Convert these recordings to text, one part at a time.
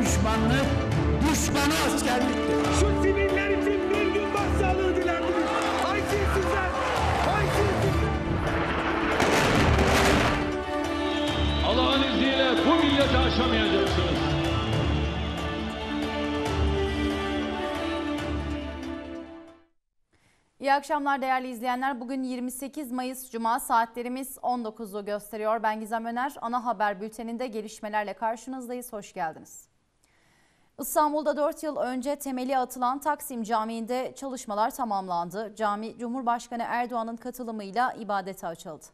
düşmanlık, düşmanı askerliktir. Şu siviller için bir gün başsağlığı dilerdiniz. Haysiyetsizler, haysiyetsizler. Allah'ın izniyle bu milleti aşamayacaksınız. İyi akşamlar değerli izleyenler. Bugün 28 Mayıs Cuma saatlerimiz 19'u gösteriyor. Ben Gizem Öner. Ana Haber Bülteni'nde gelişmelerle karşınızdayız. Hoş geldiniz. İstanbul'da 4 yıl önce temeli atılan Taksim Camii'nde çalışmalar tamamlandı. Cami Cumhurbaşkanı Erdoğan'ın katılımıyla ibadete açıldı.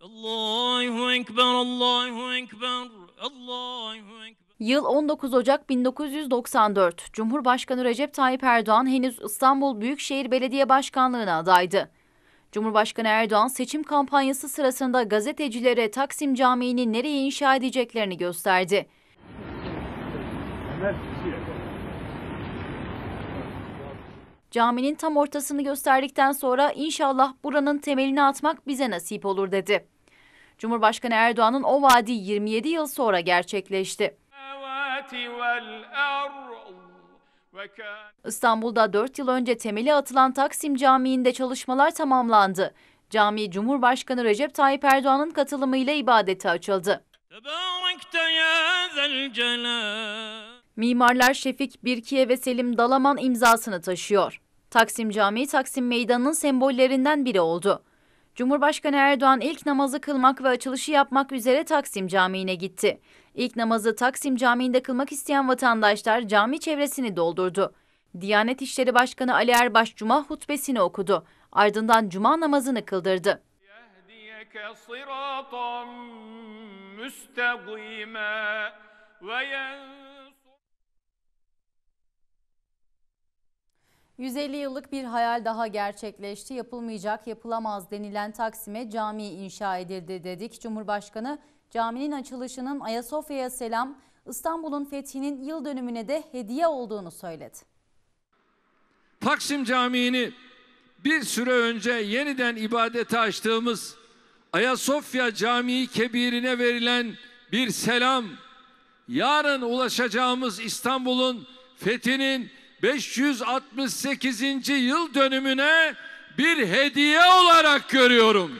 Allahu Ekber, Allahu Ekber, Allahu Ekber. Yıl 19 Ocak 1994. Cumhurbaşkanı Recep Tayyip Erdoğan henüz İstanbul Büyükşehir Belediye Başkanlığı'na adaydı. Cumhurbaşkanı Erdoğan seçim kampanyası sırasında gazetecilere Taksim Camii'ni nereye inşa edeceklerini gösterdi. Şey. Caminin tam ortasını gösterdikten sonra inşallah buranın temelini atmak bize nasip olur dedi. Cumhurbaşkanı Erdoğan'ın o vaadi 27 yıl sonra gerçekleşti. İstanbul'da 4 yıl önce temeli atılan Taksim Camii'nde çalışmalar tamamlandı. Cami Cumhurbaşkanı Recep Tayyip Erdoğan'ın katılımıyla ibadete açıldı. Mimarlar Şefik Birkiye ve Selim Dalaman imzasını taşıyor. Taksim Camii Taksim Meydanı'nın sembollerinden biri oldu. Cumhurbaşkanı Erdoğan ilk namazı kılmak ve açılışı yapmak üzere Taksim Camii'ne gitti. İlk namazı Taksim Camii'nde kılmak isteyen vatandaşlar cami çevresini doldurdu. Diyanet İşleri Başkanı Ali Erbaş Cuma hutbesini okudu. Ardından Cuma namazını kıldırdı. 150 yıllık bir hayal daha gerçekleşti. Yapılmayacak, yapılamaz denilen Taksim'e cami inşa edildi dedik. Cumhurbaşkanı caminin açılışının Ayasofya'ya selam, İstanbul'un fethinin yıl dönümüne de hediye olduğunu söyledi. Taksim Camii'ni bir süre önce yeniden ibadete açtığımız Ayasofya Camii Kebirine verilen bir selam, yarın ulaşacağımız İstanbul'un fethinin 568. yıl dönümüne bir hediye olarak görüyorum.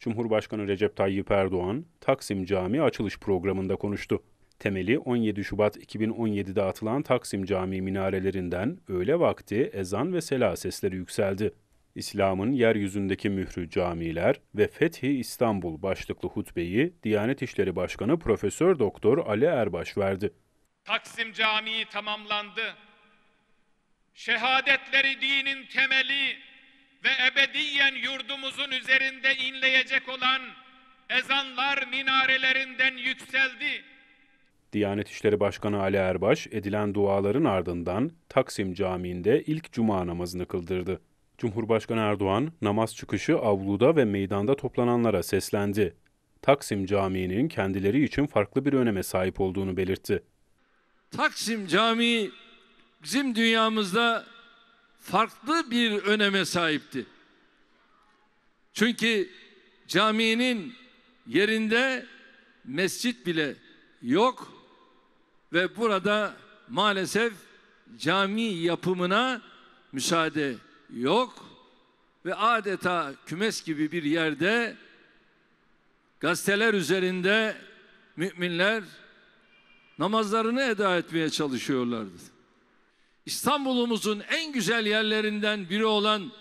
Cumhurbaşkanı Recep Tayyip Erdoğan, Taksim Camii açılış programında konuştu. Temeli 17 Şubat 2017'de atılan Taksim Camii minarelerinden öğle vakti ezan ve sela sesleri yükseldi. İslam'ın yeryüzündeki mührü camiler ve Fethi İstanbul başlıklı hutbeyi Diyanet İşleri Başkanı Profesör Doktor Ali Erbaş verdi. Taksim Camii tamamlandı. Şehadetleri dinin temeli ve ebediyen yurdumuzun üzerinde inleyecek olan ezanlar minarelerinden yükseldi. Diyanet İşleri Başkanı Ali Erbaş edilen duaların ardından Taksim Camii'nde ilk cuma namazını kıldırdı. Cumhurbaşkanı Erdoğan namaz çıkışı avluda ve meydanda toplananlara seslendi. Taksim Camii'nin kendileri için farklı bir öneme sahip olduğunu belirtti. Taksim Camii bizim dünyamızda farklı bir öneme sahipti. Çünkü caminin yerinde mescit bile yok ve burada maalesef cami yapımına müsaade yok ve adeta kümes gibi bir yerde gazeteler üzerinde müminler namazlarını eda etmeye çalışıyorlardı. İstanbul'umuzun en güzel yerlerinden biri olan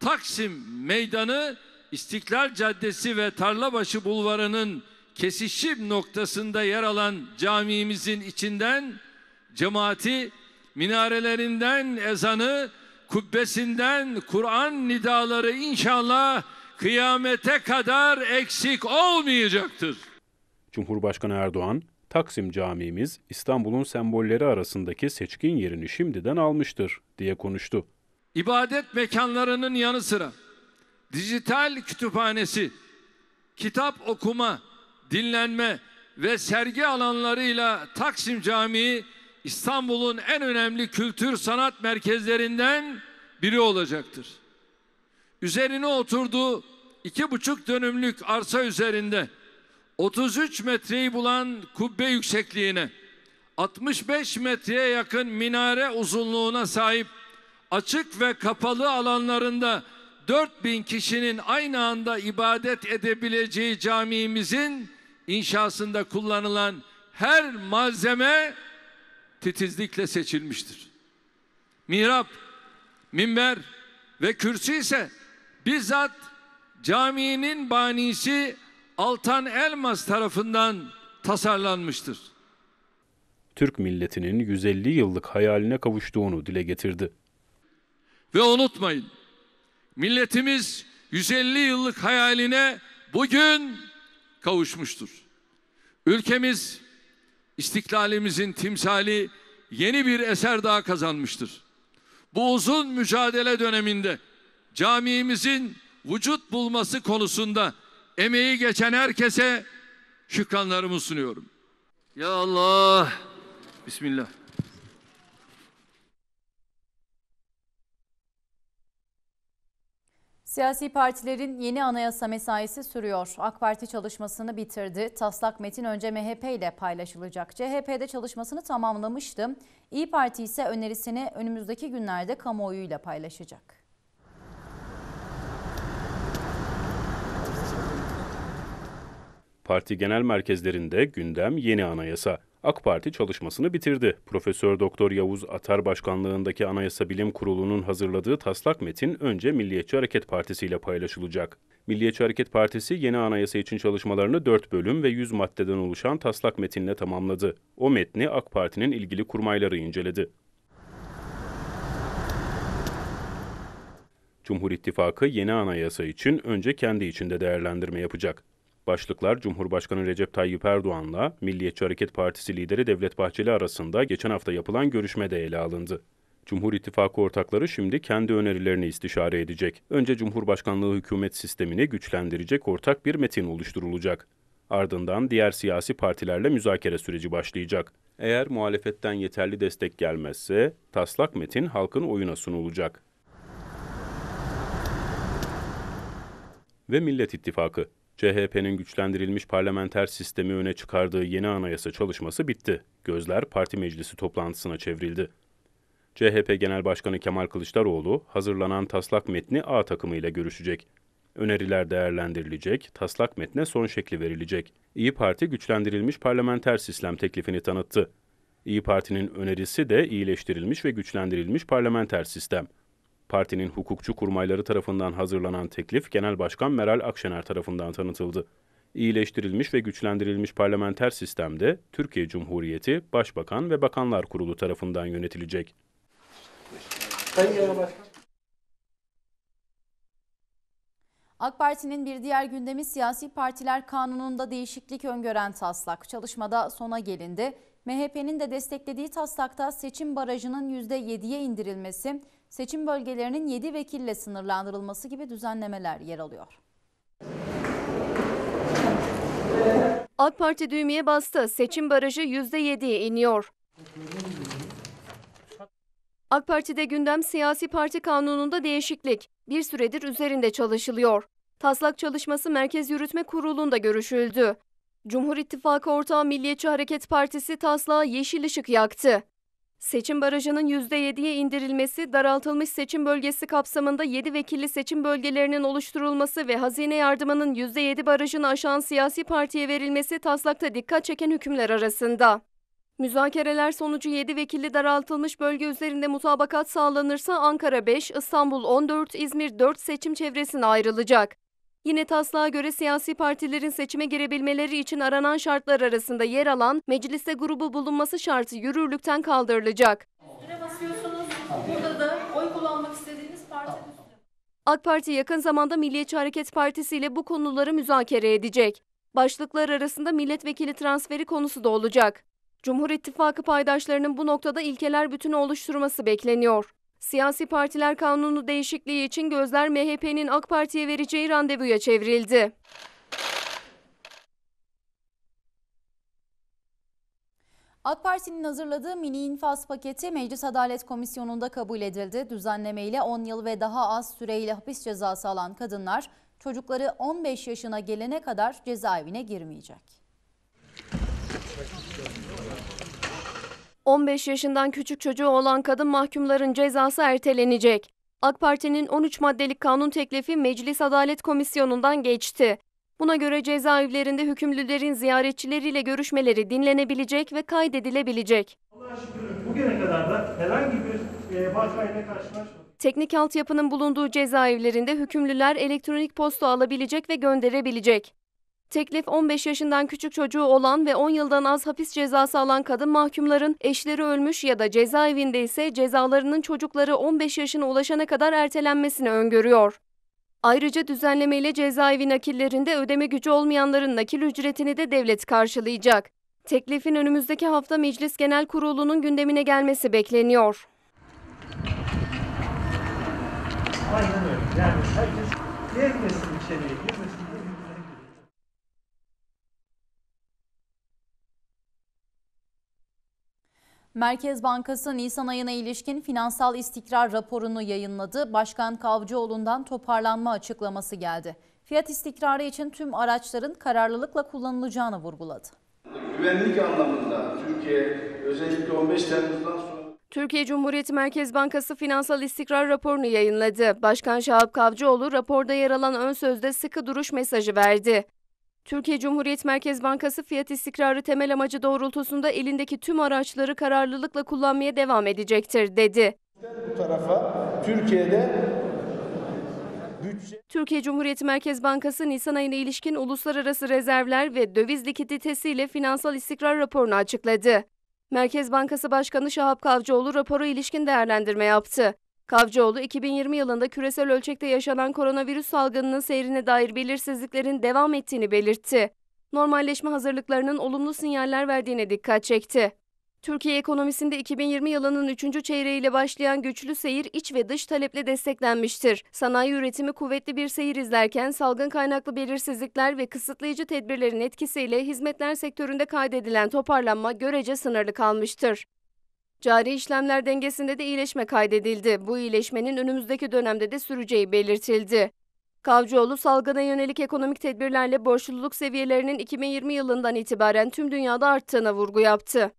Taksim Meydanı, İstiklal Caddesi ve Tarlabaşı Bulvarı'nın kesişim noktasında yer alan camimizin içinden cemaati, minarelerinden ezanı, kubbesinden Kur'an nidaları inşallah kıyamete kadar eksik olmayacaktır. Cumhurbaşkanı Erdoğan Taksim Camimiz İstanbul'un sembolleri arasındaki seçkin yerini şimdiden almıştır diye konuştu. İbadet mekanlarının yanı sıra dijital kütüphanesi, kitap okuma, dinlenme ve sergi alanlarıyla Taksim Camii İstanbul'un en önemli kültür sanat merkezlerinden biri olacaktır. Üzerine oturduğu iki buçuk dönümlük arsa üzerinde 33 metreyi bulan kubbe yüksekliğine, 65 metreye yakın minare uzunluğuna sahip açık ve kapalı alanlarında 4000 kişinin aynı anda ibadet edebileceği camimizin inşasında kullanılan her malzeme titizlikle seçilmiştir. Mihrap, minber ve kürsü ise bizzat caminin banisi Altan Elmas tarafından tasarlanmıştır. Türk milletinin 150 yıllık hayaline kavuştuğunu dile getirdi. Ve unutmayın, milletimiz 150 yıllık hayaline bugün kavuşmuştur. Ülkemiz istiklalimizin timsali yeni bir eser daha kazanmıştır. Bu uzun mücadele döneminde camiimizin vücut bulması konusunda emeği geçen herkese şükranlarımı sunuyorum. Ya Allah. Bismillah. Siyasi partilerin yeni anayasa mesaisi sürüyor. AK Parti çalışmasını bitirdi. Taslak metin önce MHP ile paylaşılacak. CHP'de çalışmasını tamamlamıştı. İyi Parti ise önerisini önümüzdeki günlerde kamuoyuyla paylaşacak. Parti genel merkezlerinde gündem yeni anayasa. AK Parti çalışmasını bitirdi. Profesör Doktor Yavuz Atar başkanlığındaki Anayasa Bilim Kurulu'nun hazırladığı taslak metin önce Milliyetçi Hareket Partisi ile paylaşılacak. Milliyetçi Hareket Partisi yeni anayasa için çalışmalarını 4 bölüm ve 100 maddeden oluşan taslak metinle tamamladı. O metni AK Parti'nin ilgili kurmayları inceledi. Cumhur İttifakı yeni anayasa için önce kendi içinde değerlendirme yapacak. Başlıklar Cumhurbaşkanı Recep Tayyip Erdoğan'la Milliyetçi Hareket Partisi lideri Devlet Bahçeli arasında geçen hafta yapılan görüşmede ele alındı. Cumhur İttifakı ortakları şimdi kendi önerilerini istişare edecek. Önce Cumhurbaşkanlığı hükümet sistemini güçlendirecek ortak bir metin oluşturulacak. Ardından diğer siyasi partilerle müzakere süreci başlayacak. Eğer muhalefetten yeterli destek gelmezse taslak metin halkın oyuna sunulacak. Ve Millet İttifakı CHP'nin güçlendirilmiş parlamenter sistemi öne çıkardığı yeni anayasa çalışması bitti. Gözler parti meclisi toplantısına çevrildi. CHP Genel Başkanı Kemal Kılıçdaroğlu hazırlanan taslak metni A takımıyla görüşecek. Öneriler değerlendirilecek, taslak metne son şekli verilecek. İyi Parti güçlendirilmiş parlamenter sistem teklifini tanıttı. İyi Parti'nin önerisi de iyileştirilmiş ve güçlendirilmiş parlamenter sistem. Partinin hukukçu kurmayları tarafından hazırlanan teklif Genel Başkan Meral Akşener tarafından tanıtıldı. İyileştirilmiş ve güçlendirilmiş parlamenter sistemde Türkiye Cumhuriyeti Başbakan ve Bakanlar Kurulu tarafından yönetilecek. Sayın Genel Başkan. AK Parti'nin bir diğer gündemi siyasi partiler kanununda değişiklik öngören taslak. Çalışmada sona gelindi. MHP'nin de desteklediği taslakta seçim barajının %7'ye indirilmesi, seçim bölgelerinin 7 vekille sınırlandırılması gibi düzenlemeler yer alıyor. AK Parti düğmeye bastı. Seçim barajı %7'ye iniyor. AK Parti'de gündem siyasi parti kanununda değişiklik. Bir süredir üzerinde çalışılıyor. Taslak çalışması Merkez Yürütme Kurulu'nda görüşüldü. Cumhur İttifakı ortağı Milliyetçi Hareket Partisi taslağa yeşil ışık yaktı. Seçim barajının %7'ye indirilmesi, daraltılmış seçim bölgesi kapsamında 7 vekilli seçim bölgelerinin oluşturulması ve hazine yardımının %7 barajını aşan siyasi partiye verilmesi taslakta dikkat çeken hükümler arasında. Müzakereler sonucu 7 vekilli daraltılmış bölge üzerinde mutabakat sağlanırsa Ankara 5, İstanbul 14, İzmir 4 seçim çevresine ayrılacak. Yine taslağa göre siyasi partilerin seçime girebilmeleri için aranan şartlar arasında yer alan mecliste grubu bulunması şartı yürürlükten kaldırılacak. AK Parti yakın zamanda Milliyetçi Hareket Partisi ile bu konuları müzakere edecek. Başlıklar arasında milletvekili transferi konusu da olacak. Cumhur İttifakı paydaşlarının bu noktada ilkeler bütünü oluşturması bekleniyor. Siyasi partiler kanunu değişikliği için gözler MHP'nin AK Parti'ye vereceği randevuya çevrildi. AK Parti'nin hazırladığı mini infaz paketi Meclis Adalet Komisyonu'nda kabul edildi. Düzenleme ile 10 yıl ve daha az süreyle hapis cezası alan kadınlar çocukları 15 yaşına gelene kadar cezaevine girmeyecek. 15 yaşından küçük çocuğu olan kadın mahkumların cezası ertelenecek. AK Parti'nin 13 maddelik kanun teklifi Meclis Adalet Komisyonu'ndan geçti. Buna göre cezaevlerinde hükümlülerin ziyaretçileriyle görüşmeleri dinlenebilecek ve kaydedilebilecek. Allah'a şükür bugüne kadar da herhangi bir e, Teknik altyapının bulunduğu cezaevlerinde hükümlüler elektronik posta alabilecek ve gönderebilecek. Teklif 15 yaşından küçük çocuğu olan ve 10 yıldan az hapis cezası alan kadın mahkumların eşleri ölmüş ya da cezaevinde ise cezalarının çocukları 15 yaşına ulaşana kadar ertelenmesini öngörüyor. Ayrıca düzenlemeyle cezaevi nakillerinde ödeme gücü olmayanların nakil ücretini de devlet karşılayacak. Teklifin önümüzdeki hafta Meclis Genel Kurulu'nun gündemine gelmesi bekleniyor. Aynen öyle. Yani herkes girmesin içeriye. Merkez Bankası Nisan ayına ilişkin finansal istikrar raporunu yayınladı. Başkan Kavcıoğlu'ndan toparlanma açıklaması geldi. Fiyat istikrarı için tüm araçların kararlılıkla kullanılacağını vurguladı. Güvenlik anlamında Türkiye özellikle 15 Temmuz'dan sonra Türkiye Cumhuriyeti Merkez Bankası Finansal istikrar raporunu yayınladı. Başkan Şahap Kavcıoğlu raporda yer alan ön sözde sıkı duruş mesajı verdi. Türkiye Cumhuriyet Merkez Bankası fiyat istikrarı temel amacı doğrultusunda elindeki tüm araçları kararlılıkla kullanmaya devam edecektir dedi. Bu tarafa Türkiye'de Türkiye Cumhuriyeti Merkez Bankası Nisan ayına ilişkin uluslararası rezervler ve döviz likiditesi ile finansal istikrar raporunu açıkladı. Merkez Bankası Başkanı Şahap Kavcıoğlu rapora ilişkin değerlendirme yaptı. Kavcıoğlu 2020 yılında küresel ölçekte yaşanan koronavirüs salgınının seyrine dair belirsizliklerin devam ettiğini belirtti. Normalleşme hazırlıklarının olumlu sinyaller verdiğine dikkat çekti. Türkiye ekonomisinde 2020 yılının 3. çeyreğiyle başlayan güçlü seyir iç ve dış taleple desteklenmiştir. Sanayi üretimi kuvvetli bir seyir izlerken salgın kaynaklı belirsizlikler ve kısıtlayıcı tedbirlerin etkisiyle hizmetler sektöründe kaydedilen toparlanma görece sınırlı kalmıştır. Cari işlemler dengesinde de iyileşme kaydedildi. Bu iyileşmenin önümüzdeki dönemde de süreceği belirtildi. Kavcıoğlu salgına yönelik ekonomik tedbirlerle borçluluk seviyelerinin 2020 yılından itibaren tüm dünyada arttığına vurgu yaptı.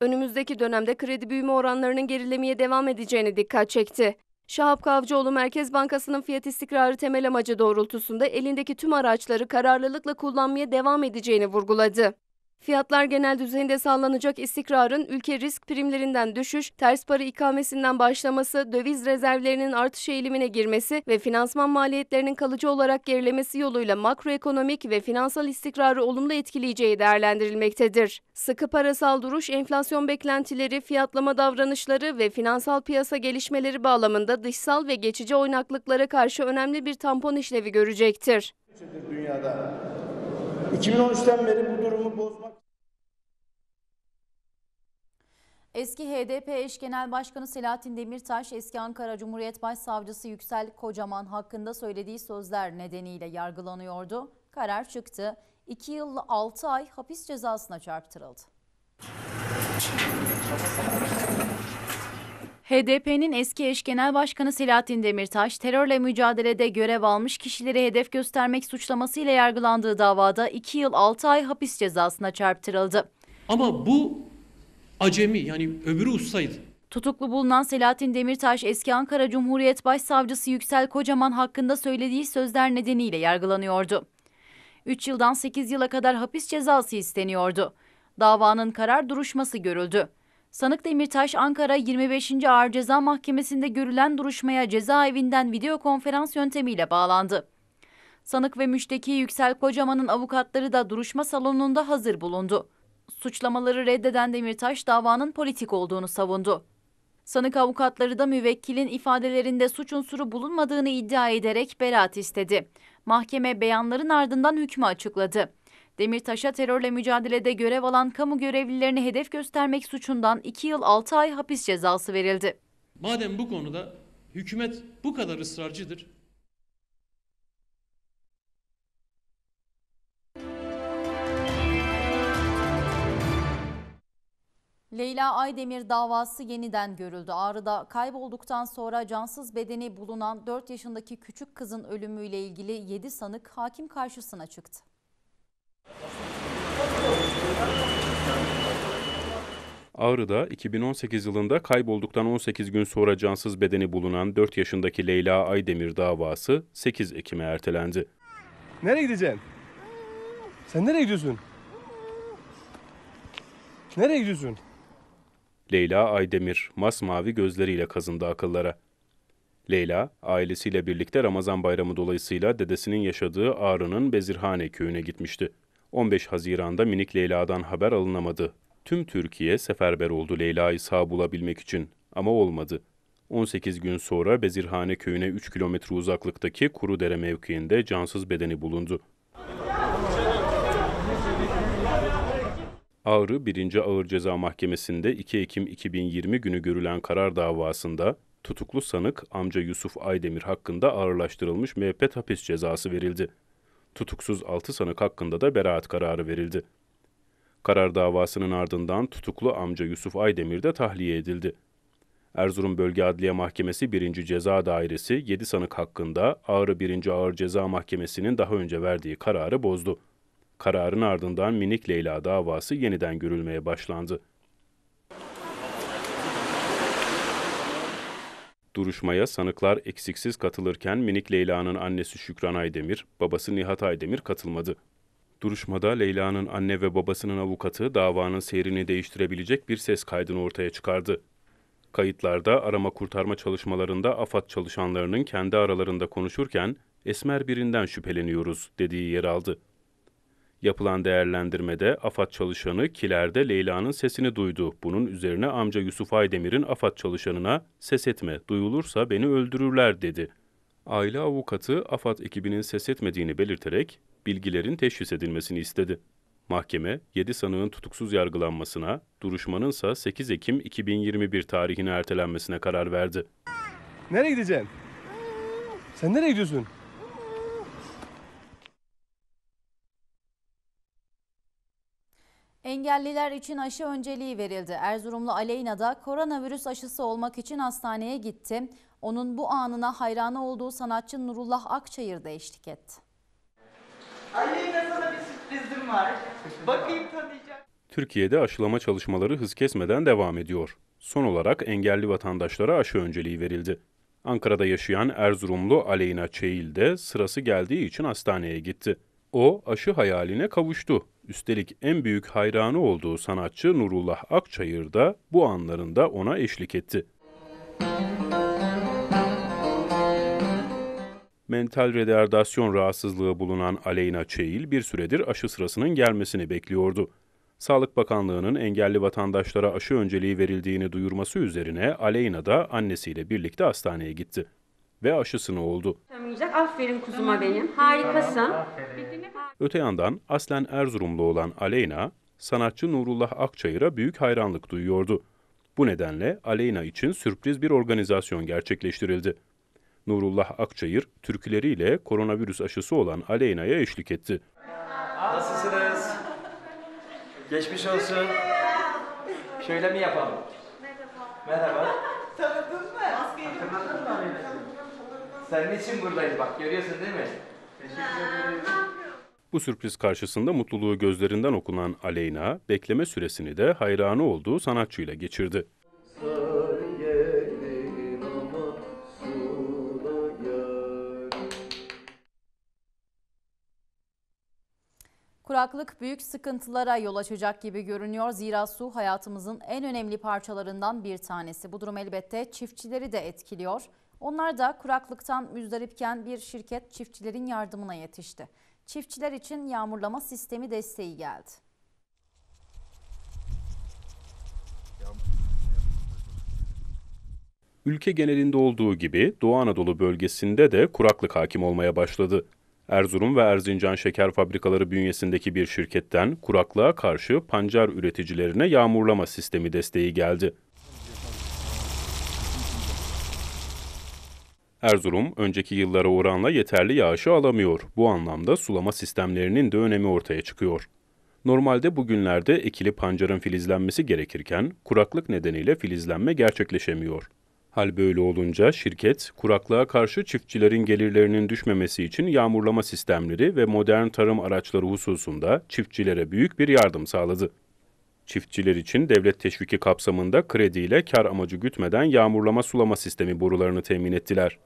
Önümüzdeki dönemde kredi büyüme oranlarının gerilemeye devam edeceğine dikkat çekti. Şahap Kavcıoğlu Merkez Bankası'nın fiyat istikrarı temel amacı doğrultusunda elindeki tüm araçları kararlılıkla kullanmaya devam edeceğini vurguladı. Fiyatlar genel düzeyinde sağlanacak istikrarın ülke risk primlerinden düşüş, ters para ikamesinden başlaması, döviz rezervlerinin artış eğilimine girmesi ve finansman maliyetlerinin kalıcı olarak gerilemesi yoluyla makroekonomik ve finansal istikrarı olumlu etkileyeceği değerlendirilmektedir. Sıkı parasal duruş, enflasyon beklentileri, fiyatlama davranışları ve finansal piyasa gelişmeleri bağlamında dışsal ve geçici oynaklıklara karşı önemli bir tampon işlevi görecektir. Dünyada 2013'ten beri bu durumu bozmak Eski HDP eş genel başkanı Selahattin Demirtaş, eski Ankara Cumhuriyet Başsavcısı Yüksel Kocaman hakkında söylediği sözler nedeniyle yargılanıyordu. Karar çıktı. 2 yıl 6 ay hapis cezasına çarptırıldı. HDP'nin eski eş genel başkanı Selahattin Demirtaş, terörle mücadelede görev almış kişileri hedef göstermek suçlamasıyla yargılandığı davada 2 yıl 6 ay hapis cezasına çarptırıldı. Ama bu acemi yani öbürü ustaydı. Tutuklu bulunan Selahattin Demirtaş eski Ankara Cumhuriyet Başsavcısı Yüksel Kocaman hakkında söylediği sözler nedeniyle yargılanıyordu. 3 yıldan 8 yıla kadar hapis cezası isteniyordu. Davanın karar duruşması görüldü. Sanık Demirtaş Ankara 25. Ağır Ceza Mahkemesi'nde görülen duruşmaya cezaevinden video konferans yöntemiyle bağlandı. Sanık ve müşteki Yüksel Kocaman'ın avukatları da duruşma salonunda hazır bulundu. Suçlamaları reddeden Demirtaş davanın politik olduğunu savundu. Sanık avukatları da müvekkilin ifadelerinde suç unsuru bulunmadığını iddia ederek beraat istedi. Mahkeme beyanların ardından hükmü açıkladı. Demirtaş'a terörle mücadelede görev alan kamu görevlilerini hedef göstermek suçundan 2 yıl 6 ay hapis cezası verildi. Madem bu konuda hükümet bu kadar ısrarcıdır, Leyla Aydemir davası yeniden görüldü. Ağrı'da kaybolduktan sonra cansız bedeni bulunan 4 yaşındaki küçük kızın ölümüyle ilgili 7 sanık hakim karşısına çıktı. Ağrı'da 2018 yılında kaybolduktan 18 gün sonra cansız bedeni bulunan 4 yaşındaki Leyla Aydemir davası 8 Ekim'e ertelendi. Nereye gideceksin? Sen nereye gidiyorsun? Nereye gidiyorsun? Leyla Aydemir masmavi gözleriyle kazındı akıllara. Leyla, ailesiyle birlikte Ramazan bayramı dolayısıyla dedesinin yaşadığı Ağrı'nın Bezirhane köyüne gitmişti. 15 Haziran'da minik Leyla'dan haber alınamadı. Tüm Türkiye seferber oldu Leyla'yı sağ bulabilmek için ama olmadı. 18 gün sonra Bezirhane köyüne 3 kilometre uzaklıktaki Kurudere mevkiinde cansız bedeni bulundu. Ağrı 1. Ağır Ceza Mahkemesi'nde 2 Ekim 2020 günü görülen karar davasında tutuklu sanık amca Yusuf Aydemir hakkında ağırlaştırılmış müebbet hapis cezası verildi tutuksuz 6 sanık hakkında da beraat kararı verildi. Karar davasının ardından tutuklu amca Yusuf Aydemir de tahliye edildi. Erzurum Bölge Adliye Mahkemesi 1. Ceza Dairesi 7 sanık hakkında Ağrı 1. Ağır Ceza Mahkemesi'nin daha önce verdiği kararı bozdu. Kararın ardından Minik Leyla davası yeniden görülmeye başlandı. Duruşmaya sanıklar eksiksiz katılırken minik Leyla'nın annesi Şükran Aydemir, babası Nihat Aydemir katılmadı. Duruşmada Leyla'nın anne ve babasının avukatı davanın seyrini değiştirebilecek bir ses kaydını ortaya çıkardı. Kayıtlarda arama kurtarma çalışmalarında AFAD çalışanlarının kendi aralarında konuşurken Esmer birinden şüpheleniyoruz dediği yer aldı. Yapılan değerlendirmede AFAD çalışanı Kiler'de Leyla'nın sesini duydu. Bunun üzerine amca Yusuf Aydemir'in AFAD çalışanına ses etme, duyulursa beni öldürürler dedi. Aile avukatı AFAD ekibinin ses etmediğini belirterek bilgilerin teşhis edilmesini istedi. Mahkeme 7 sanığın tutuksuz yargılanmasına, duruşmanın ise 8 Ekim 2021 tarihine ertelenmesine karar verdi. Nereye gideceksin? Sen nereye gidiyorsun? Engelliler için aşı önceliği verildi. Erzurumlu Aleyna da koronavirüs aşısı olmak için hastaneye gitti. Onun bu anına hayranı olduğu sanatçı Nurullah Akçayır da eşlik etti. Aleyna sana bir sürprizim var. Bakayım tanıyacak. Türkiye'de aşılama çalışmaları hız kesmeden devam ediyor. Son olarak engelli vatandaşlara aşı önceliği verildi. Ankara'da yaşayan Erzurumlu Aleyna Çeil de sırası geldiği için hastaneye gitti. O aşı hayaline kavuştu Üstelik en büyük hayranı olduğu sanatçı Nurullah Akçayır da bu anlarında ona eşlik etti. Mental retardasyon rahatsızlığı bulunan Aleyna Çeyil bir süredir aşı sırasının gelmesini bekliyordu. Sağlık Bakanlığı'nın engelli vatandaşlara aşı önceliği verildiğini duyurması üzerine Aleyna da annesiyle birlikte hastaneye gitti ve aşısını oldu. Tanıyacak. Aferin kuzuma benim. Harikasın. Öte yandan aslen Erzurumlu olan Aleyna, sanatçı Nurullah Akçayır'a büyük hayranlık duyuyordu. Bu nedenle Aleyna için sürpriz bir organizasyon gerçekleştirildi. Nurullah Akçayır türküleriyle koronavirüs aşısı olan Aleyna'ya eşlik etti. Nasılsınız? Geçmiş olsun. Şöyle mi yapalım? Merhaba. Merhaba. Tanıdın mı? Maskeyi tanıdın mı? Senin için buradayız bak görüyorsun değil mi? Bu sürpriz karşısında mutluluğu gözlerinden okunan Aleyna, bekleme süresini de hayranı olduğu sanatçıyla geçirdi. Kuraklık büyük sıkıntılara yol açacak gibi görünüyor. Zira su hayatımızın en önemli parçalarından bir tanesi. Bu durum elbette çiftçileri de etkiliyor. Onlar da kuraklıktan müzdaripken bir şirket çiftçilerin yardımına yetişti. Çiftçiler için yağmurlama sistemi desteği geldi. Ülke genelinde olduğu gibi Doğu Anadolu bölgesinde de kuraklık hakim olmaya başladı. Erzurum ve Erzincan şeker fabrikaları bünyesindeki bir şirketten kuraklığa karşı pancar üreticilerine yağmurlama sistemi desteği geldi. Erzurum önceki yıllara oranla yeterli yağışı alamıyor. Bu anlamda sulama sistemlerinin de önemi ortaya çıkıyor. Normalde bugünlerde ekili pancarın filizlenmesi gerekirken kuraklık nedeniyle filizlenme gerçekleşemiyor. Hal böyle olunca şirket, kuraklığa karşı çiftçilerin gelirlerinin düşmemesi için yağmurlama sistemleri ve modern tarım araçları hususunda çiftçilere büyük bir yardım sağladı. Çiftçiler için devlet teşviki kapsamında krediyle kar amacı gütmeden yağmurlama sulama sistemi borularını temin ettiler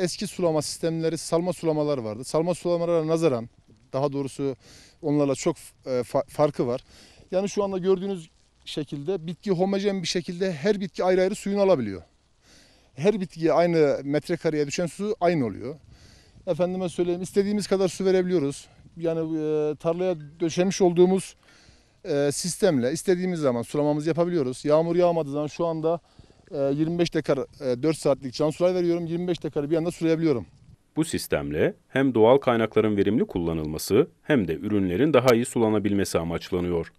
eski sulama sistemleri salma sulamaları vardı. Salma sulamalara nazaran daha doğrusu onlarla çok e, fa farkı var. Yani şu anda gördüğünüz şekilde bitki homojen bir şekilde her bitki ayrı ayrı suyunu alabiliyor. Her bitkiye aynı metrekareye düşen su aynı oluyor. Efendime söyleyeyim istediğimiz kadar su verebiliyoruz. Yani e, tarlaya döşemiş olduğumuz e, sistemle istediğimiz zaman sulamamızı yapabiliyoruz. Yağmur yağmadığı zaman şu anda 25 ee, dekar 4 e, saatlik can sular veriyorum. 25 dekarı bir anda sulayabiliyorum. Bu sistemle hem doğal kaynakların verimli kullanılması hem de ürünlerin daha iyi sulanabilmesi amaçlanıyor.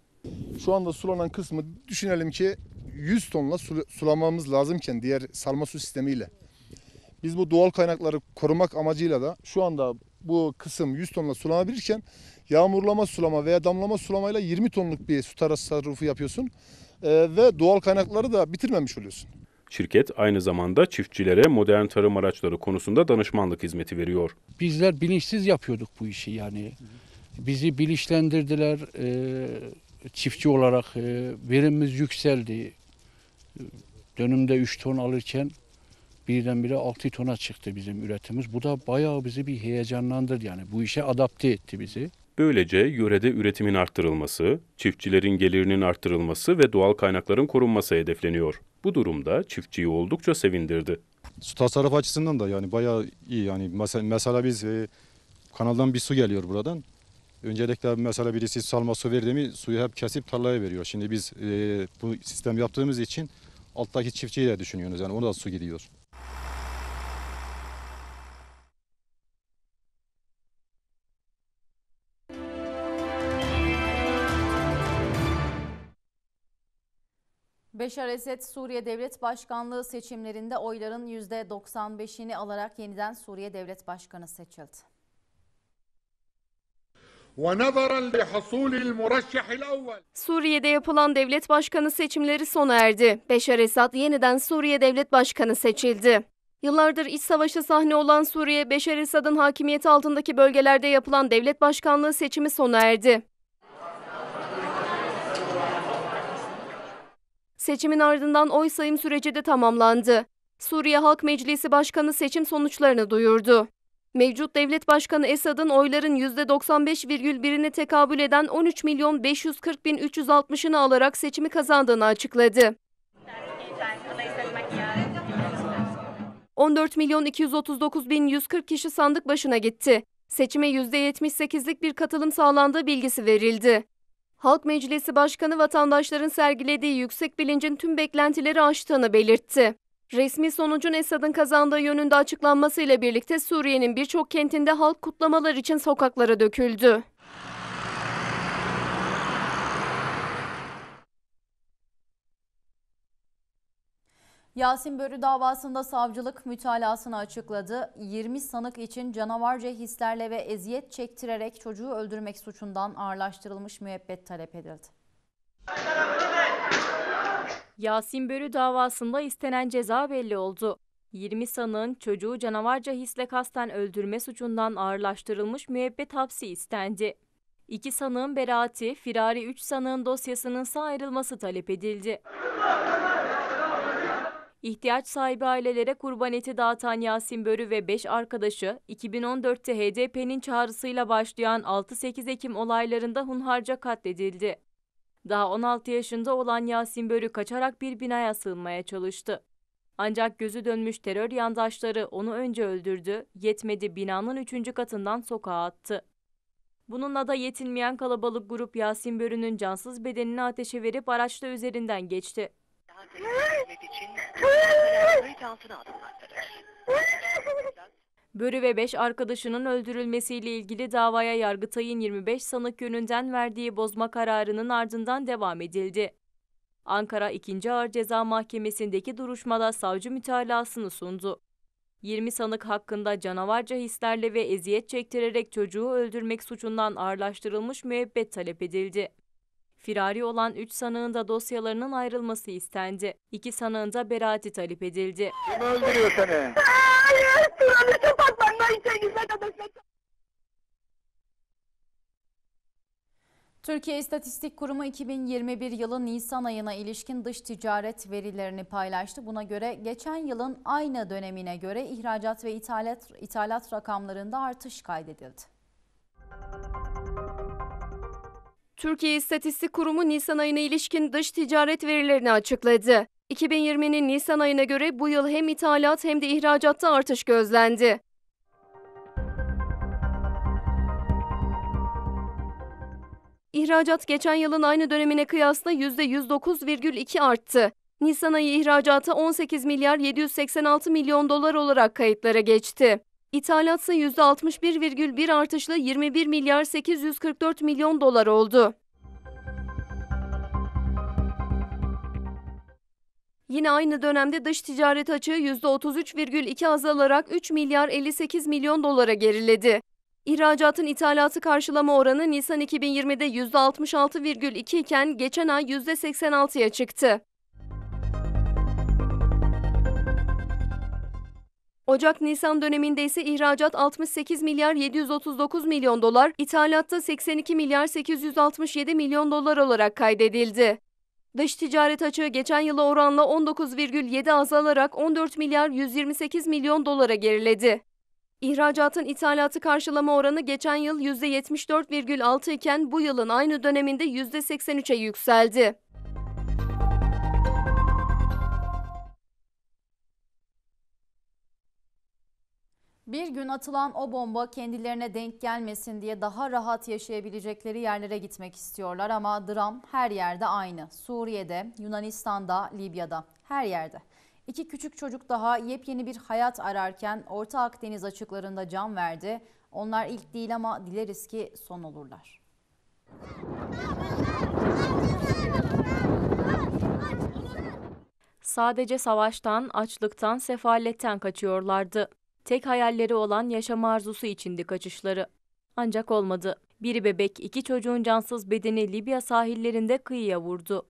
Şu anda sulanan kısmı düşünelim ki 100 tonla sulamamız lazımken diğer salma su sistemiyle. Biz bu doğal kaynakları korumak amacıyla da şu anda bu kısım 100 tonla sulanabilirken yağmurlama sulama veya damlama sulamayla 20 tonluk bir su tasarrufu yapıyorsun e, ve doğal kaynakları da bitirmemiş oluyorsun. Şirket aynı zamanda çiftçilere modern tarım araçları konusunda danışmanlık hizmeti veriyor. Bizler bilinçsiz yapıyorduk bu işi yani. Bizi bilinçlendirdiler. E, çiftçi olarak e, verimimiz yükseldi. Dönümde 3 ton alırken birdenbire 6 tona çıktı bizim üretimiz. Bu da bayağı bizi bir heyecanlandırdı yani bu işe adapte etti bizi. Böylece yörede üretimin arttırılması, çiftçilerin gelirinin arttırılması ve doğal kaynakların korunması hedefleniyor. Bu durumda çiftçiyi oldukça sevindirdi. Su tasarruf açısından da yani bayağı iyi yani mesela, mesela biz e, kanaldan bir su geliyor buradan. Öncelikle mesela birisi salma su verdi mi suyu hep kesip tarlaya veriyor. Şimdi biz e, bu sistem yaptığımız için alttaki çiftçiyi de düşünüyoruz yani ona da su gidiyor. Beşar Esed Suriye Devlet Başkanlığı seçimlerinde oyların %95'ini alarak yeniden Suriye Devlet Başkanı seçildi. Suriye'de yapılan devlet başkanı seçimleri sona erdi. Beşar Esad yeniden Suriye devlet başkanı seçildi. Yıllardır iç savaşa sahne olan Suriye, Beşar Esad'ın hakimiyeti altındaki bölgelerde yapılan devlet başkanlığı seçimi sona erdi. Seçimin ardından oy sayım süreci de tamamlandı. Suriye Halk Meclisi Başkanı seçim sonuçlarını duyurdu. Mevcut devlet başkanı Esad'ın oyların %95,1'ine tekabül eden 13 milyon 540 bin 360'ını alarak seçimi kazandığını açıkladı. 14 milyon 239 bin 140 kişi sandık başına gitti. Seçime %78'lik bir katılım sağlandığı bilgisi verildi. Halk Meclisi Başkanı vatandaşların sergilediği yüksek bilincin tüm beklentileri aştığını belirtti. Resmi sonucun Esad'ın kazandığı yönünde açıklanmasıyla birlikte Suriye'nin birçok kentinde halk kutlamalar için sokaklara döküldü. Yasin Börü davasında savcılık mütalasını açıkladı. 20 sanık için canavarca hislerle ve eziyet çektirerek çocuğu öldürmek suçundan ağırlaştırılmış müebbet talep edildi. Yasin Börü davasında istenen ceza belli oldu. 20 sanığın çocuğu canavarca hisle kasten öldürme suçundan ağırlaştırılmış müebbet hapsi istendi. İki sanığın beraati, firari 3 sanığın dosyasının ise ayrılması talep edildi. İhtiyaç sahibi ailelere kurban eti dağıtan Yasin Börü ve 5 arkadaşı 2014'te HDP'nin çağrısıyla başlayan 6-8 Ekim olaylarında hunharca katledildi. Daha 16 yaşında olan Yasin Börü kaçarak bir binaya sığınmaya çalıştı. Ancak gözü dönmüş terör yandaşları onu önce öldürdü, yetmedi binanın 3. katından sokağa attı. Bununla da yetinmeyen kalabalık grup Yasin Börü'nün cansız bedenini ateşe verip araçla üzerinden geçti. Daha Börü ve 5 arkadaşının öldürülmesiyle ilgili davaya Yargıtay'ın 25 sanık yönünden verdiği bozma kararının ardından devam edildi. Ankara 2. Ağır Ceza Mahkemesi'ndeki duruşmada savcı mütalasını sundu. 20 sanık hakkında canavarca hislerle ve eziyet çektirerek çocuğu öldürmek suçundan ağırlaştırılmış müebbet talep edildi. Firari olan 3 sanığın da dosyalarının ayrılması istendi. 2 sanığın da beraati talep edildi. Kim öldürüyor seni? Türkiye İstatistik Kurumu 2021 yılı Nisan ayına ilişkin dış ticaret verilerini paylaştı. Buna göre geçen yılın aynı dönemine göre ihracat ve ithalat, ithalat rakamlarında artış kaydedildi. Türkiye İstatistik Kurumu Nisan ayına ilişkin dış ticaret verilerini açıkladı. 2020'nin Nisan ayına göre bu yıl hem ithalat hem de ihracatta artış gözlendi. İhracat geçen yılın aynı dönemine kıyasla %109,2 arttı. Nisan ayı ihracatı 18 milyar 786 milyon dolar olarak kayıtlara geçti. İthalat ise %61,1 artışla 21 milyar 844 milyon dolar oldu. Yine aynı dönemde dış ticaret açığı %33,2 azalarak 3 milyar 58 milyon dolara geriledi. İhracatın ithalatı karşılama oranı Nisan 2020'de %66,2 iken geçen ay %86'ya çıktı. Ocak-Nisan döneminde ise ihracat 68 milyar 739 milyon dolar, ithalatta 82 milyar 867 milyon dolar olarak kaydedildi. Dış ticaret açığı geçen yıla oranla 19,7 azalarak 14 milyar 128 milyon dolara geriledi. İhracatın ithalatı karşılama oranı geçen yıl %74,6 iken bu yılın aynı döneminde %83'e yükseldi. Bir gün atılan o bomba kendilerine denk gelmesin diye daha rahat yaşayabilecekleri yerlere gitmek istiyorlar ama dram her yerde aynı. Suriye'de, Yunanistan'da, Libya'da her yerde. İki küçük çocuk daha yepyeni bir hayat ararken Orta Akdeniz açıklarında can verdi. Onlar ilk değil ama dileriz ki son olurlar. Sadece savaştan, açlıktan, sefaletten kaçıyorlardı. Tek hayalleri olan yaşam arzusu içindi kaçışları. Ancak olmadı. Biri bebek iki çocuğun cansız bedeni Libya sahillerinde kıyıya vurdu.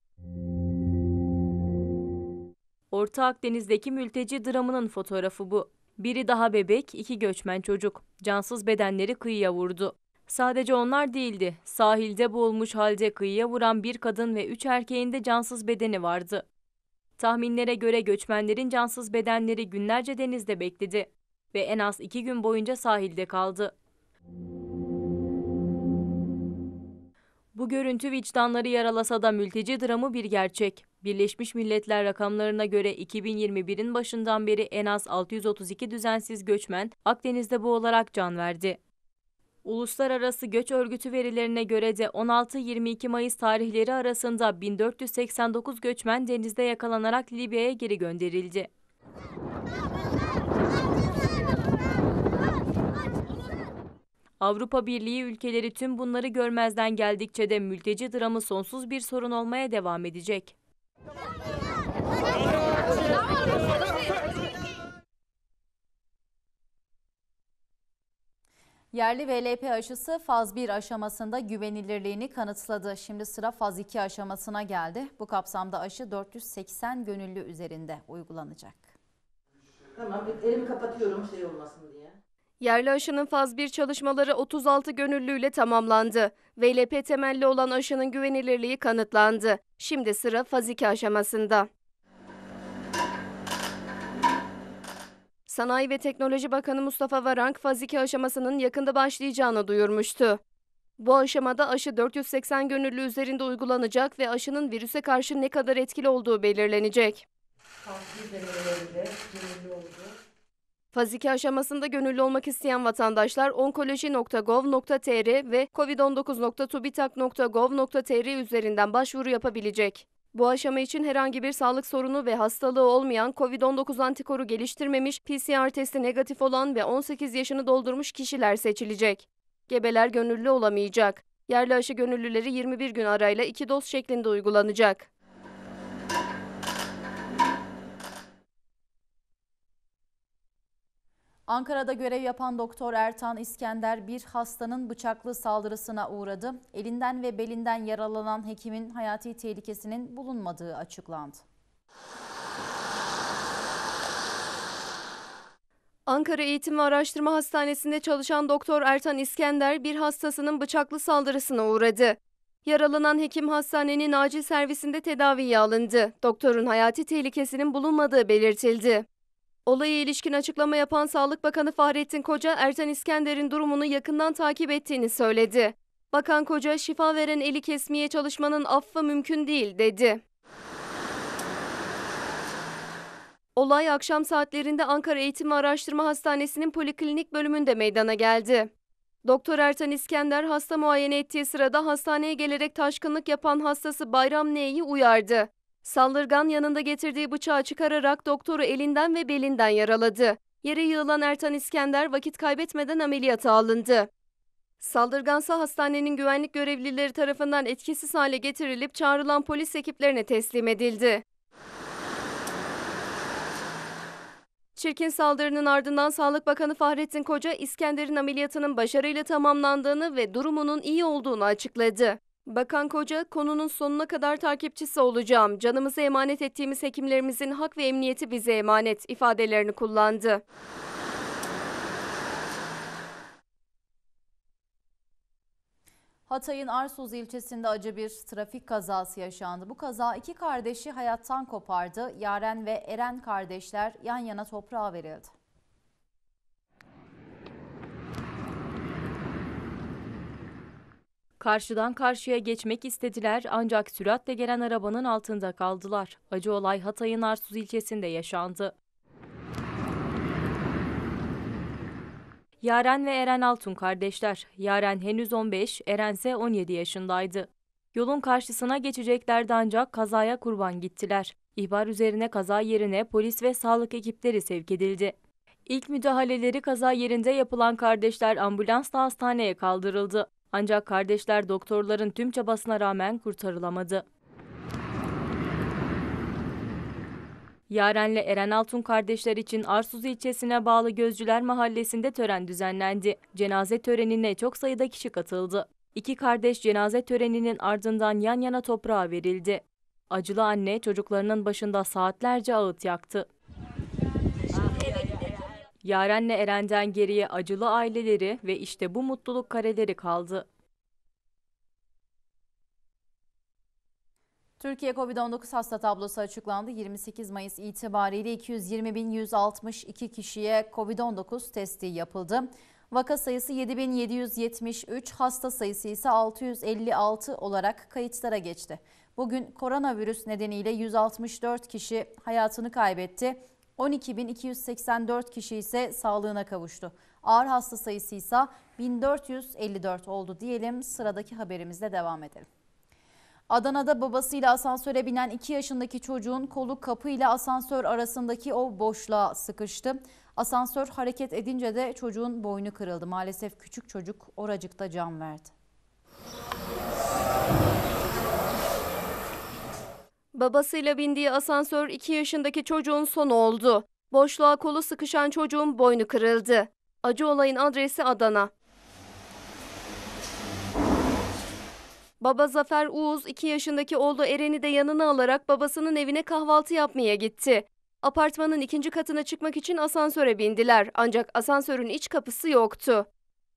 Orta Akdeniz'deki mülteci dramının fotoğrafı bu. Biri daha bebek, iki göçmen çocuk. Cansız bedenleri kıyıya vurdu. Sadece onlar değildi. Sahilde boğulmuş halde kıyıya vuran bir kadın ve üç erkeğin de cansız bedeni vardı. Tahminlere göre göçmenlerin cansız bedenleri günlerce denizde bekledi ve en az iki gün boyunca sahilde kaldı. Bu görüntü vicdanları yaralasa da mülteci dramı bir gerçek. Birleşmiş Milletler rakamlarına göre 2021'in başından beri en az 632 düzensiz göçmen Akdeniz'de bu olarak can verdi. Uluslararası Göç Örgütü verilerine göre de 16-22 Mayıs tarihleri arasında 1489 göçmen denizde yakalanarak Libya'ya geri gönderildi. Avrupa Birliği ülkeleri tüm bunları görmezden geldikçe de mülteci dramı sonsuz bir sorun olmaya devam edecek. Yerli VLP aşısı faz 1 aşamasında güvenilirliğini kanıtladı. Şimdi sıra faz 2 aşamasına geldi. Bu kapsamda aşı 480 gönüllü üzerinde uygulanacak. Tamam elimi kapatıyorum şey olmasın diye. Yerli aşının faz 1 çalışmaları 36 gönüllüyle tamamlandı. VLP temelli olan aşının güvenilirliği kanıtlandı. Şimdi sıra faz 2 aşamasında. Sanayi ve Teknoloji Bakanı Mustafa Varank faz 2 aşamasının yakında başlayacağını duyurmuştu. Bu aşamada aşı 480 gönüllü üzerinde uygulanacak ve aşının virüse karşı ne kadar etkili olduğu belirlenecek. Tahsil denemeleri gönüllü oldu. Faz 2 aşamasında gönüllü olmak isteyen vatandaşlar onkoloji.gov.tr ve covid19.tubitak.gov.tr üzerinden başvuru yapabilecek. Bu aşama için herhangi bir sağlık sorunu ve hastalığı olmayan COVID-19 antikoru geliştirmemiş, PCR testi negatif olan ve 18 yaşını doldurmuş kişiler seçilecek. Gebeler gönüllü olamayacak. Yerli aşı gönüllüleri 21 gün arayla iki doz şeklinde uygulanacak. Ankara'da görev yapan doktor Ertan İskender bir hastanın bıçaklı saldırısına uğradı. Elinden ve belinden yaralanan hekimin hayati tehlikesinin bulunmadığı açıklandı. Ankara Eğitim ve Araştırma Hastanesi'nde çalışan doktor Ertan İskender bir hastasının bıçaklı saldırısına uğradı. Yaralanan hekim hastanenin acil servisinde tedaviye alındı. Doktorun hayati tehlikesinin bulunmadığı belirtildi. Olaya ilişkin açıklama yapan Sağlık Bakanı Fahrettin Koca, Ertan İskender'in durumunu yakından takip ettiğini söyledi. Bakan Koca, şifa veren eli kesmeye çalışmanın affı mümkün değil dedi. Olay akşam saatlerinde Ankara Eğitim Araştırma Hastanesi'nin poliklinik bölümünde meydana geldi. Doktor Ertan İskender hasta muayene ettiği sırada hastaneye gelerek taşkınlık yapan hastası Bayram N'yi uyardı. Saldırgan yanında getirdiği bıçağı çıkararak doktoru elinden ve belinden yaraladı. Yere yığılan Ertan İskender vakit kaybetmeden ameliyata alındı. Saldırgansa hastanenin güvenlik görevlileri tarafından etkisiz hale getirilip çağrılan polis ekiplerine teslim edildi. Çirkin saldırının ardından Sağlık Bakanı Fahrettin Koca İskender'in ameliyatının başarıyla tamamlandığını ve durumunun iyi olduğunu açıkladı. Bakan Koca, konunun sonuna kadar takipçisi olacağım. Canımızı emanet ettiğimiz hekimlerimizin hak ve emniyeti bize emanet ifadelerini kullandı. Hatay'ın Arsuz ilçesinde acı bir trafik kazası yaşandı. Bu kaza iki kardeşi hayattan kopardı. Yaren ve Eren kardeşler yan yana toprağa verildi. Karşıdan karşıya geçmek istediler ancak süratle gelen arabanın altında kaldılar. Acı olay Hatay'ın Arsuz ilçesinde yaşandı. Yaren ve Eren Altun kardeşler. Yaren henüz 15, Eren ise 17 yaşındaydı. Yolun karşısına geçeceklerdi ancak kazaya kurban gittiler. İhbar üzerine kaza yerine polis ve sağlık ekipleri sevk edildi. İlk müdahaleleri kaza yerinde yapılan kardeşler ambulansla hastaneye kaldırıldı. Ancak kardeşler doktorların tüm çabasına rağmen kurtarılamadı. Yaren'le Eren Altun kardeşler için Arsuz ilçesine bağlı Gözcüler Mahallesi'nde tören düzenlendi. Cenaze törenine çok sayıda kişi katıldı. İki kardeş cenaze töreninin ardından yan yana toprağa verildi. Acılı anne çocuklarının başında saatlerce ağıt yaktı. Yaren'le Eren'den geriye acılı aileleri ve işte bu mutluluk kareleri kaldı. Türkiye Covid-19 hasta tablosu açıklandı. 28 Mayıs itibariyle 220.162 kişiye Covid-19 testi yapıldı. Vaka sayısı 7773, hasta sayısı ise 656 olarak kayıtlara geçti. Bugün koronavirüs nedeniyle 164 kişi hayatını kaybetti. 12.284 kişi ise sağlığına kavuştu. Ağır hasta sayısı ise 1454 oldu diyelim. Sıradaki haberimizle devam edelim. Adana'da babasıyla asansöre binen 2 yaşındaki çocuğun kolu kapı ile asansör arasındaki o boşluğa sıkıştı. Asansör hareket edince de çocuğun boynu kırıldı. Maalesef küçük çocuk oracıkta can verdi. Babasıyla bindiği asansör 2 yaşındaki çocuğun son oldu. Boşluğa kolu sıkışan çocuğun boynu kırıldı. Acı olayın adresi Adana. Baba Zafer Uğuz 2 yaşındaki oğlu Eren'i de yanına alarak babasının evine kahvaltı yapmaya gitti. Apartmanın ikinci katına çıkmak için asansöre bindiler ancak asansörün iç kapısı yoktu.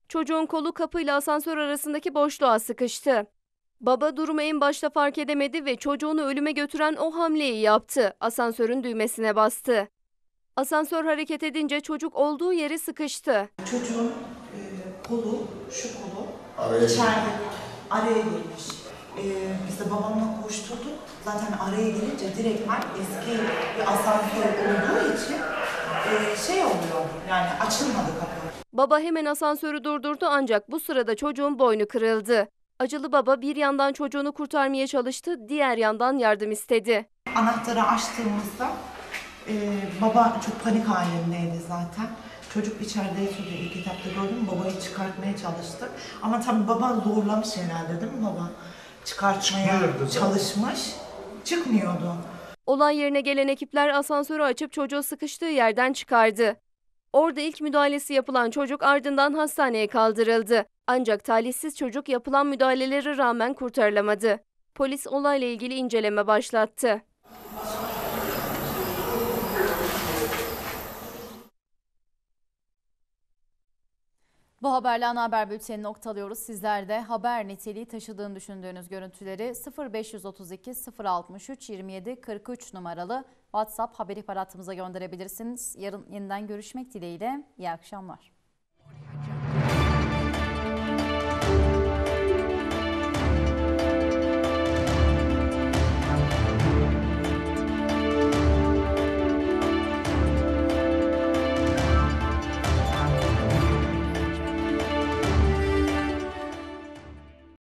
Çocuğun kolu kapıyla asansör arasındaki boşluğa sıkıştı. Baba durumu en başta fark edemedi ve çocuğunu ölüme götüren o hamleyi yaptı. Asansörün düğmesine bastı. Asansör hareket edince çocuk olduğu yere sıkıştı. Çocuğun e, kolu, şu kolu Araya içeride araya girmiş. E, biz de babamla koşturduk. Zaten araya girince direktmen eski bir asansör olduğu için e, şey oluyor yani açılmadı kapı. Baba hemen asansörü durdurdu ancak bu sırada çocuğun boynu kırıldı. Acılı baba bir yandan çocuğunu kurtarmaya çalıştı, diğer yandan yardım istedi. Anahtarı açtığımızda e, baba çok panik halindeydi zaten. Çocuk içeride yatıyordu ilk etapta gördüm. Babayı çıkartmaya çalıştı. Ama tabii baba zorlamış herhalde değil mi baba? Çıkartmaya çalışmış. Çıkmıyordu. Olay yerine gelen ekipler asansörü açıp çocuğu sıkıştığı yerden çıkardı. Orada ilk müdahalesi yapılan çocuk ardından hastaneye kaldırıldı. Ancak talihsiz çocuk yapılan müdahalelere rağmen kurtarılamadı. Polis olayla ilgili inceleme başlattı. Bu haberle ana haber bültenini noktalıyoruz. Sizler de haber niteliği taşıdığını düşündüğünüz görüntüleri 0532 063 27 43 numaralı WhatsApp haberi paratımıza gönderebilirsiniz. Yarın yeniden görüşmek dileğiyle. İyi akşamlar.